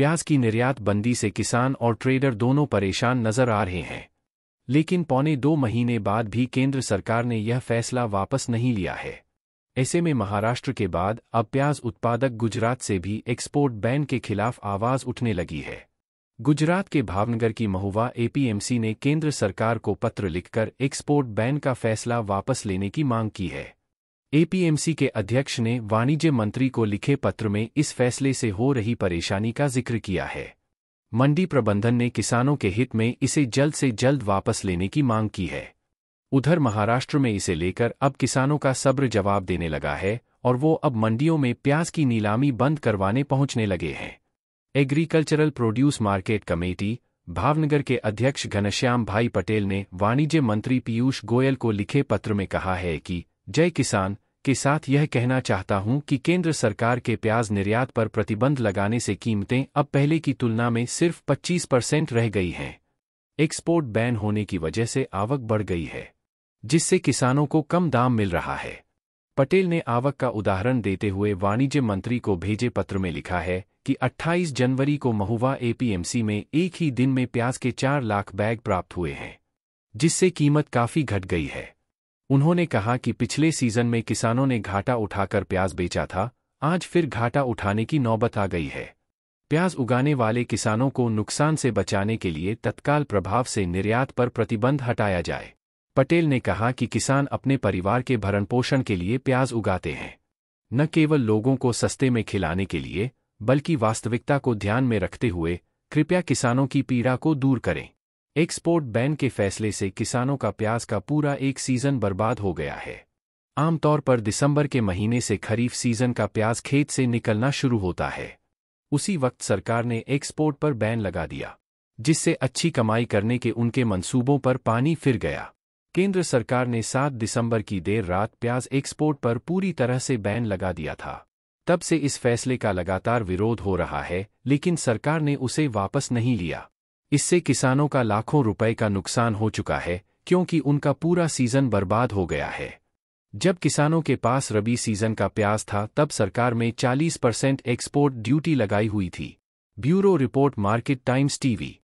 प्याज की निर्यात बंदी से किसान और ट्रेडर दोनों परेशान नजर आ रहे हैं लेकिन पौने दो महीने बाद भी केंद्र सरकार ने यह फैसला वापस नहीं लिया है ऐसे में महाराष्ट्र के बाद अब प्याज उत्पादक गुजरात से भी एक्सपोर्ट बैन के खिलाफ आवाज उठने लगी है गुजरात के भावनगर की महुआ एपीएमसी ने केंद्र सरकार को पत्र लिखकर एक्सपोर्ट बैन का फैसला वापस लेने की मांग की है एपीएमसी के अध्यक्ष ने वाणिज्य मंत्री को लिखे पत्र में इस फैसले से हो रही परेशानी का जिक्र किया है मंडी प्रबंधन ने किसानों के हित में इसे जल्द से जल्द वापस लेने की मांग की है उधर महाराष्ट्र में इसे लेकर अब किसानों का सब्र जवाब देने लगा है और वो अब मंडियों में प्याज की नीलामी बंद करवाने पहुंचने लगे हैं agricultural produce market committee Bhavnagar के अध्यक्ष घनश्याम भाई पटेल ने वाणिज्य मंत्री पीयूष गोयल को लिखे पत्र में कहा है कि जय किसान के साथ यह कहना चाहता हूं कि केंद्र सरकार के प्याज निर्यात पर प्रतिबंध लगाने से कीमतें अब पहले की तुलना में सिर्फ 25 परसेंट रह गई हैं एक्सपोर्ट बैन होने की वजह से आवक बढ़ गई है जिससे किसानों को कम दाम मिल रहा है पटेल ने आवक का उदाहरण देते हुए वाणिज्य मंत्री को भेजे पत्र में लिखा है कि 28 जनवरी को महुआ एपीएमसी में एक ही दिन में प्याज के चार लाख बैग प्राप्त हुए हैं जिससे कीमत काफी घट गई है उन्होंने कहा कि पिछले सीजन में किसानों ने घाटा उठाकर प्याज बेचा था आज फिर घाटा उठाने की नौबत आ गई है प्याज उगाने वाले किसानों को नुकसान से बचाने के लिए तत्काल प्रभाव से निर्यात पर प्रतिबंध हटाया जाए पटेल ने कहा कि किसान अपने परिवार के भरण पोषण के लिए प्याज उगाते हैं न केवल लोगों को सस्ते में खिलाने के लिए बल्कि वास्तविकता को ध्यान में रखते हुए कृपया किसानों की पीड़ा को दूर करें एक्सपोर्ट बैन के फैसले से किसानों का प्याज का पूरा एक सीजन बर्बाद हो गया है आमतौर पर दिसंबर के महीने से खरीफ सीजन का प्याज खेत से निकलना शुरू होता है उसी वक्त सरकार ने एक्सपोर्ट पर बैन लगा दिया जिससे अच्छी कमाई करने के उनके मंसूबों पर पानी फिर गया केंद्र सरकार ने 7 दिसंबर की देर रात प्याज एक्सपोर्ट पर पूरी तरह से बैन लगा दिया था तब से इस फैसले का लगातार विरोध हो रहा है लेकिन सरकार ने उसे वापस नहीं लिया इससे किसानों का लाखों रुपए का नुकसान हो चुका है क्योंकि उनका पूरा सीजन बर्बाद हो गया है जब किसानों के पास रबी सीजन का प्याज था तब सरकार में 40 परसेंट एक्सपोर्ट ड्यूटी लगाई हुई थी bureau report Market Times TV